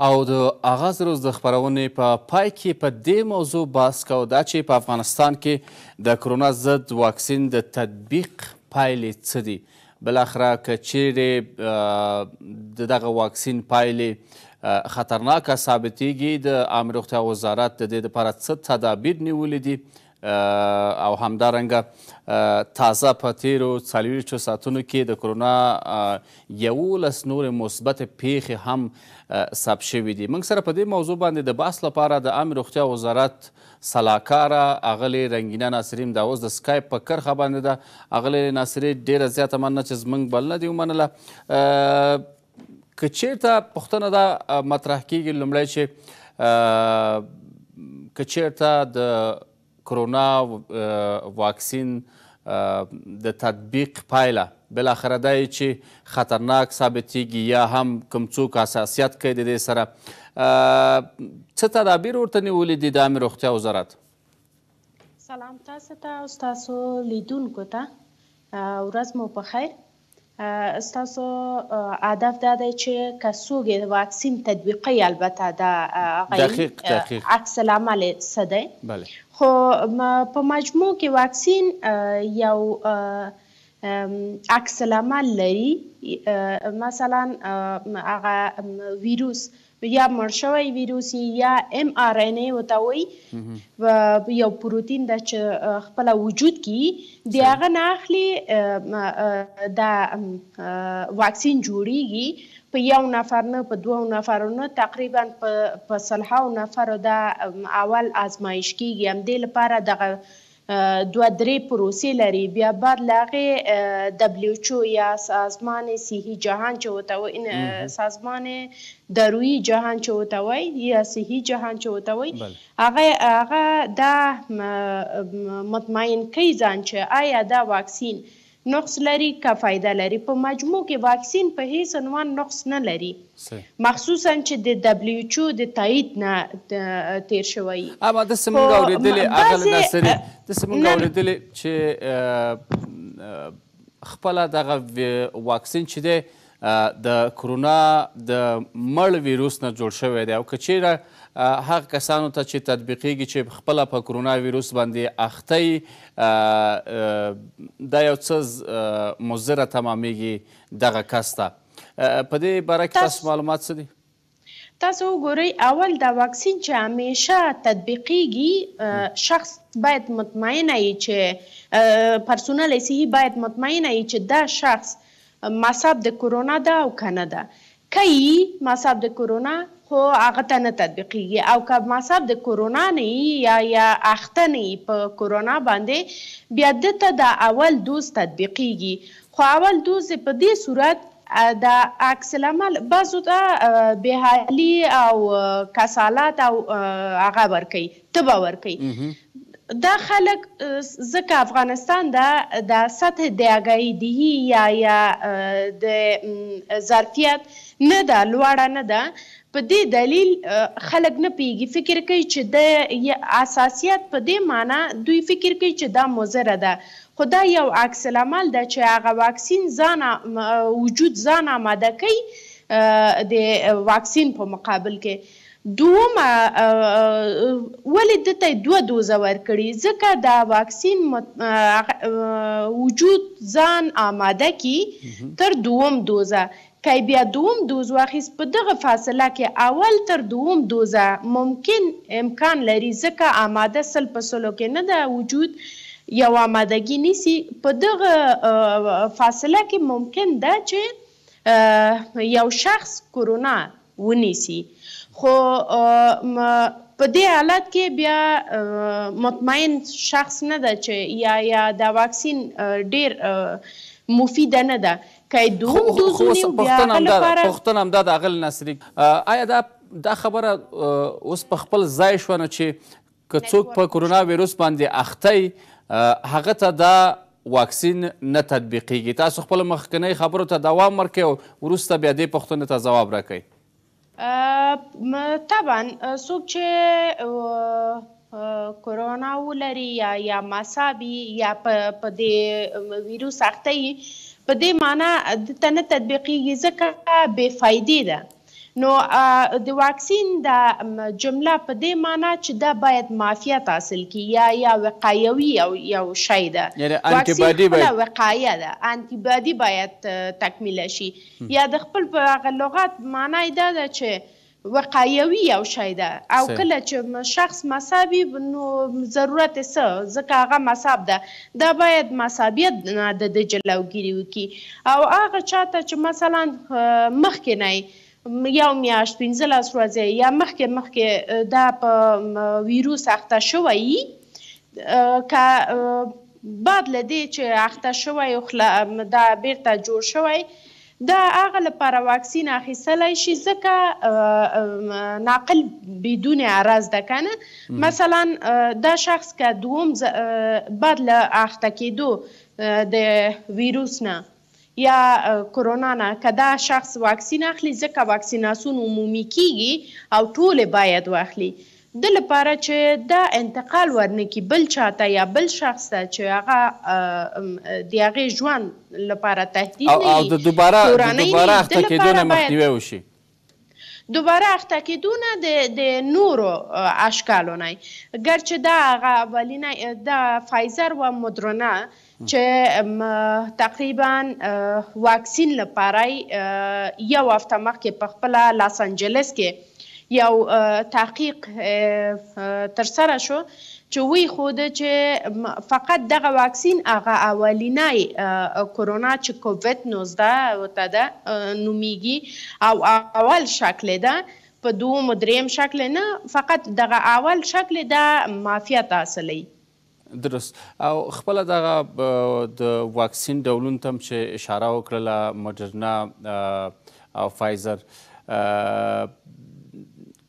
او د آغاز روز د خبرونې په پا پای کې په پا دې موضوع بحث کوو دا چې په افغانستان کې د کرونا ضد واکسین د تطبیق پایلې څه دي بلاخره که چیرې د دغه واکسین پایلې خطرناکه ثابتیږي د عامه روغتیا وزارت د دې لپاره څه تدابیر نیولي دي او همدارنګه تازه په تیرو څلوېښتو ساعتونو کې د کرونا یولس نورې مثبت پیښې هم ثبت شوي دي موږ سره په دې موضوع باندې د بحث لپاره د عامې روغتیا وزارت سلاکاره اغلی رنګینه ناصري دا اوس د سکایپ په کرښه باندې ده اغلی ناصري ډېره زیاته مننه چې زموږ بلنه دي ومنله که چیرته پوښتنه دا مطرح کیږي لومړی چې که چیرته د کرونا واکسین د تطبیق پایله بالاخره دا چې خطرناک ثابتیږي یا هم کوم څوک اساسیت کوي د دې سره څه تدابیر ورته نیولي دي د عامې روغتیا وزارت سلام تاسو ته او ستاسو لیدونکو ته ورځ مو په خیر ستاسو هدف دا دی چې کڅوګې د واکسین تطبیقي البته دا دقیق دقیق عکس العمل څه دی بله خو په مجموع کې واکسین یو عکس العمل لري مثلا هغه ویروس یا مړ شوی ویروسي یا ام ار ان ای وته وي و یو پروتین د چ خپل وجود کې دی هغه ناخلي د واکسین جوړیږي په یو نفر نه په دوه نفرونو تقریبا په په سلحاو نفر د اول آزمایش کیږي هم د لپاره دغه دوه درې پروسې لري بیا بعد لاغه دبليو ایچ او یا سازمان صحي جهان چې وته و سازمان دروي جهان چې وته وي یا صحي جهان چې وته وي هغه هغه دا مطمئن کوي ځان چې آیا دا واکسین نقص لري که فایده لري په مجموع کې واکسین په هیڅ عنوان نقص نه لري مخصوصا چې د دبلیو ایچ او د تایید نه تیر شوی اما د سمنګ اوریدلې اغل ناصری د سمنګ اوریدلې چې خپل دغه واکسین چې دی د کرونا د مړ ویروس نه جوړ شوی دی او که چیرې هغه کسانو ته چې تطبیقیږي چې خپله په کرونا ویروس باندې اختی دا یو څه مضره تمامیږي دغه کس ته په دې باره کې تاسو معلومات څه دي تاسو وګورئ اول دا واکسین چې همیشه تطبیقیږي شخص باید مطمئنه وي چې پرسونل صحي باید مطمئنه وي چې دا شخص ما صاحب د کورونا ده او کنه ده کوي ما صاحب د کورونا خو هغه ته نه تطبیقیږي او که ما صاحب د کورونا نه یا یا اخته نه په کورونا باندې بیا دته د اول دوز تطبیقیږي خو اول دوز په دې صورت د عکس العمل بعضو ته بهالي او کسالات او هغه ورکي تبه ورکي دا خلک ځکه افغانستان دا د سطح د اګایدی یا یا د ظرفیت نه دا لوړه نه ده په دې دلیل خلک نه پیږي فکر کوي چې د اساسیت په دې معنی دوی فکر کوي چې دا مزره ده خدا یو عکس العمل ده چې هغه واکسین ځان وجود ځان آماده کوي د واکسین په مقابل کې دومه ولې دته دوه دوزه ورکړي ځکه دا واکسین وجود ځان آماده کی تر دوم دوزه کای بیا دوم دوز واخیس په دغه فاصله کې اول تر دوم دوزه ممکن امکان لري ځکه آماده سل په سلو کې نه دا وجود یو آمادګی نیسی په دغه فاصله کې ممکن ده چې یو شخص کرونا ونیسی خو په دې حالت کې بیا مطمئن شخص نه ده چې یا یا دا واکسین ډیر مفید نه ده کای دوم دوزونی بیا لپاره پښتنه هم ده د غل نصری آیا دا دا خبره اوس په خپل ځای شو نه چې که څوک په کرونا وایروس باندې اختی هغه ته دا واکسین نه تطبیقیږي تاسو خپل مخکنی خبرو ته دوام ورکړئ او وروسته بیا دې پوښتنې ته ځواب راکړئ طبعا څوک چې کورونا ولري یا یا ماسابي یا په دې ویروس اخته په دې معنی د تنه تطبیقي ځکه بے فائدې ده نو د واکسین د جمله په دې معنی چې دا باید معافیت حاصل کی یا یا وقایوي او یا شی ده انټي باډي باید وقایه ده انټي باډي باید تکمیل شي یا د خپل په لغات معنی دا ده چې وقایوي او شی ده او کله چې شخص مصابي نو ضرورت څه ځکه هغه مصاب ده دا باید مصابیت نه د جلوګیری وکي او هغه چاته چې مثلا مخ کې نه یو میاشت 15 ورځې یا مخکې مخکې دا په ویروس اخته شوی کا بعد لدې چې اخته شوی خو دا بیرته جوړ شوی دا هغه لپاره واکسین اخیستلای شي ځکه ناقل بدون عرض ده کنه مثلا دا شخص که دوم بعد له اخته کېدو د ویروس نه یا کرونا نه کدا شخص واکسین اخلي ځکه واکسیناسیون عمومي کیږي او ټول باید واخلي د لپاره چې دا انتقال ورنکې بل چاته یا بل شخص ته چې هغه د هغه ژوند لپاره تهدید نه او د دوباره دوباره اخته کېدون مخنیوي وشي دوباره اخته کېدونه د د نورو اشکالونه ګرچې دا هغه اولینه د فایزر و مدرنا چې تقریبا واکسین لپاره یو هفته مخکې په خپل لاس انجلس کې یو تحقیق تر سره شو چې وی خود چې فقط دغه واکسین هغه اولینای کورونا چې کووډ 19 وته ده نوميږي او اول شکل ده په دوم دریم شکل نه فقط دغه اول شکل ده مافیا تحصیلي درست او خپل دغه د واکسین ډولونو ته چې اشاره وکړله مدرنا او فایزر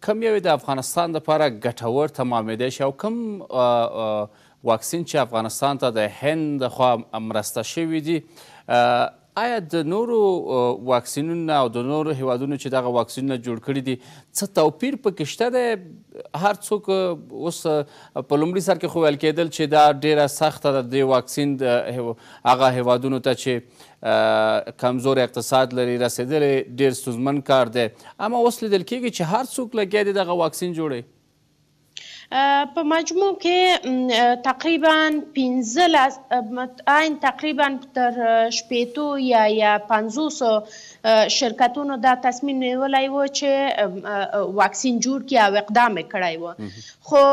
کم یو د افغانستان لپاره ګټور تمامېدی شي او کم واکسین چې افغانستان ته د هند خوا مرسته شوي دي آیا د نورو واکسینونو او د نورو هیوادونو چې دغه واکسینونه جوړ کړي دي څه توپیر پکې شته دی هر څوک اوس په لومړي سر کې خو ویل کېدل چې دا ډیره سخته ده د واکسین هغه هیوادونو ته چې کمزور اقتصاد لري رسېدلی ډیر ستونزمن کار دی اما اوس لیدل کېږي چې هر څوک لګیا دی دغه واکسین جوړوي په مجموع کې تقریبا 15 لاس عین تقریبا تر شپېتو یا یا 500 شرکتونو دا تصمیم نیولای و چې واکسین جوړ کړي او اقدام کړی و خو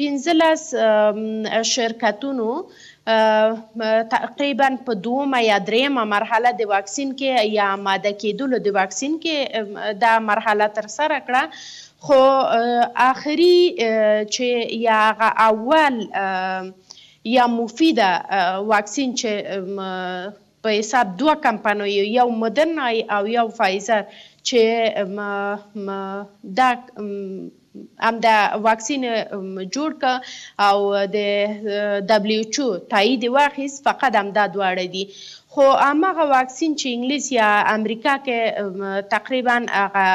15 لاس شرکتونو تقریبا په دومه یا دریمه مرحله د واکسین کې یا ماده کېدلو د واکسین کې دا مرحله تر سره کړه خو آخري چې یا اول یا مفیده واکسین چې په حساب دوه کمپنۍ یو مدرنا او یو فایزر چې دا ام دا واکسین جوړ ک او د دبليو ایچ او تایید واخیس فقط ام دا دواړه دي خو امغه واکسین چې انګلیس یا امریکا کې تقریبا هغه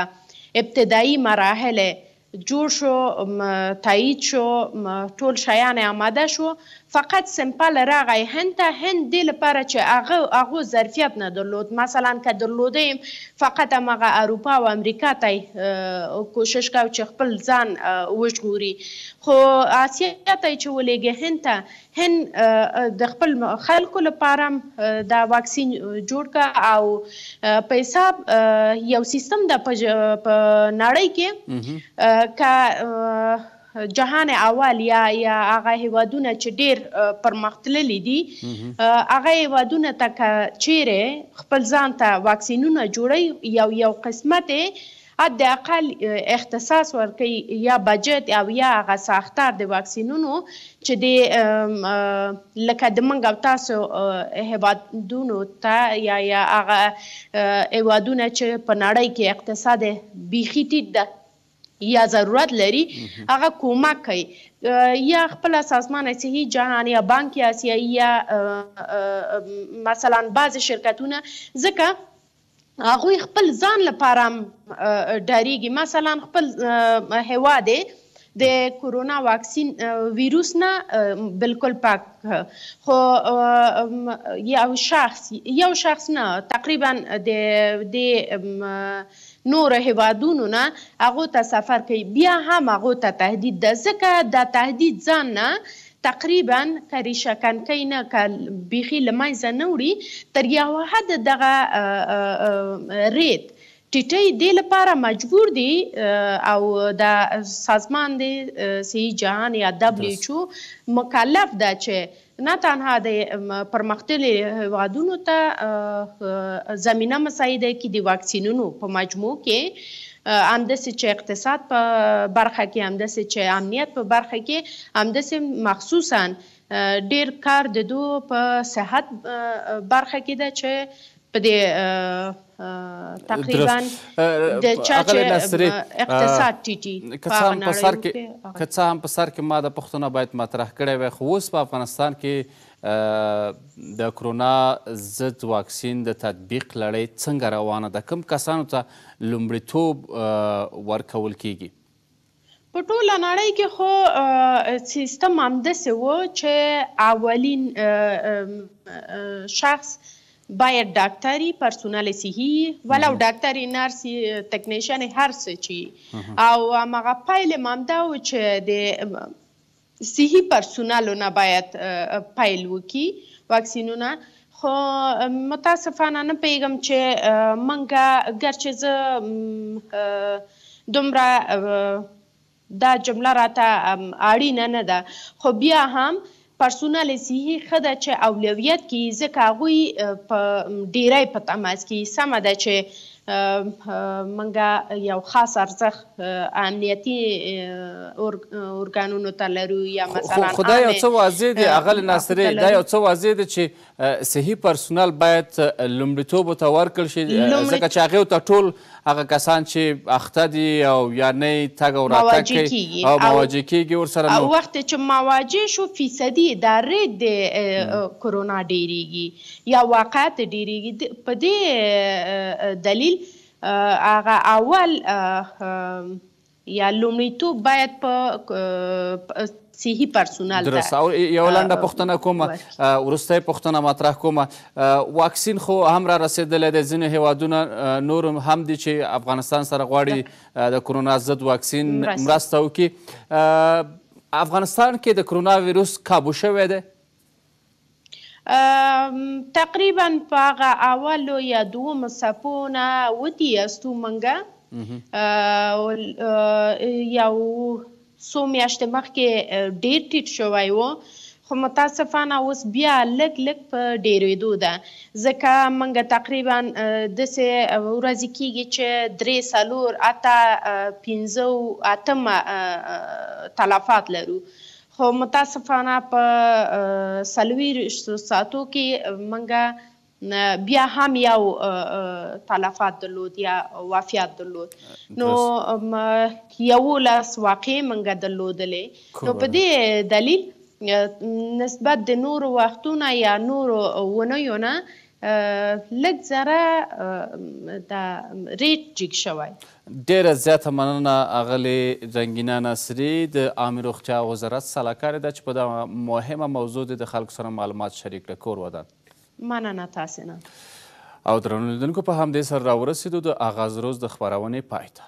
ابتدایي مراحل جوړ شو تایید شو ټول شیان آماده شو فقط سمپل راغی هند ته هند دی لپاره چې هغه هغه ظرفیت نه درلود مثلا که درلودې فقط هغه اروپا او امریکا ته کوشش کاوه چې خپل ځان وژغوري خو آسیا ته چې ولېږي هند ته هند د خپل خلکو لپاره دا واکسین جوړ کا او پیسې یو سیستم د نړۍ کې کا جهان اول یا یا هغه هیوادونه چې ډیر پرمختللي دي هغه هیوادونه تک چیرې خپل ځان ته واکسینونه جوړي یو یو قسمت حد اقل اختصاص ورکړي یا بجټ او یا هغه ساختار د واکسینونو چې د لکه د منګ او تاسو هوادونو ته یا یا هغه هوادونه چې په نړۍ کې اقتصاد بیخی ټیټ ده یا ضرورت لري هغه کومک کوي یا خپل سازمان صحی جهانی بانک آسیا یا مثلا بعض شرکتونه ځکه هغه خپل ځان لپاره ډاریږي مثلا خپل هواده د کورونا واکسین ویروس نه بالکل پاک خو یو شخص یو شخص نه تقریبا د د نور هوادونو نه هغه ته سفر کوي بیا هم هغه ته تهدید ده ځکه دا تهدید ځان نه تقریبا کری شکن کینا بیخي لمایزه نوري تر یو حد دغه ریټ ټټي د لپاره مجبور دي او د سازمان دی سي جهان یا دبليو مکلف ده چې نه تنها د پرمختللي هوادونو ته زمينه مساعده کې د واکسینونو په مجموع کې همداسې چې اقتصاد په برخه کې همداسې چې امنیت په برخه کې همداسې مخصوصا ډیر کار د دوه په صحت برخه کې ده چې په دې تقریبا د چاچ اقتصاد ټیټي کڅام په سر کې کڅام په سر کې ما د پښتنه باید مطرح کړي وي خو اوس په افغانستان کې د کرونا ضد واکسین د تطبیق لړۍ څنګه روانه ده کوم کسانو ته لومړیتوب ورکول کیږي په ټوله نړۍ کې خو سیستم همداسې و چې اولین شخص باید ډاکټري پرسونل صحي ولو ډاکټري نرس ټکنیشن هر څه چی او هغه پایل مامدا و چې د صحي پرسونل نه باید پایل وکي واکسینونه خو متاسفانه نه پیغام چې منګه ګرچې ز دومره دا جمله راته اړینه نه ده خو بیا هم پرسونل صحي خده چې اولویت کې ځکه غوي په ډیرای په تماس کې سم ده چې منګه یو خاص ارزخ امنیتی اورګانونو ته لرو یا مثلا خدای یو څه واضح دی اغل ناصری دا یو څه واضح دی چې صحي پرسونل باید لومړیتوب ته ورکړ شي ځکه چې هغه ته ټول هغه کسان چې اخته دي او یا نه تګ او راتګ کوي او مواجه کیږي ورسره نو وخت چې مواجه شو فیصدي ادارې د کرونا ډیریږي یا واقعات ډیریږي په دې دلیل هغه اول یا لومړیتوب باید په صحی پرسونل درست او یو لنډه پوښتنه کوم وروستۍ پوښتنه مطرح کوم واکسین خو هم را رسیدلی دی ځینې هیوادونه نور هم دي چې افغانستان سره غواړي د کرونا ضد واکسین مرسته وکړي افغانستان کې د کرونا ویروس کابو شوی دی تقریبا په هغه اولو یا دوو صفونه وتي استو منګه یو څو میاشتې مخکې ډیر ټیټ شوی و خو متاسفانه اوس بیا لګ لګ په ډیرېدو ده ځکه منګه تقریبا د سه ورځې کېږي چې درې سالور اته پنځو اتم تلفات لرو خو متاسفانه په سلویر ساتو کې منګه بیا هم یو تلفات درلود یا وافیات درلود نو یو لاس واقع منګه درلودلې نو په دې دلیل نسبت د نور وختونه یا نور ونیونه لږ زره دا ریټ جګ شوی ډیره زیاته مننه اغلی رنګینا نصری د عامې روغتیا وزارت سلاکار ده چې په دا مهمه موضوع د خلکو سره معلومات شریک کړه کور ودان مننه تاسې نه او درنو لیدونکو په همدې سره راورسېدو د آغاز روز د خپرونې پای ته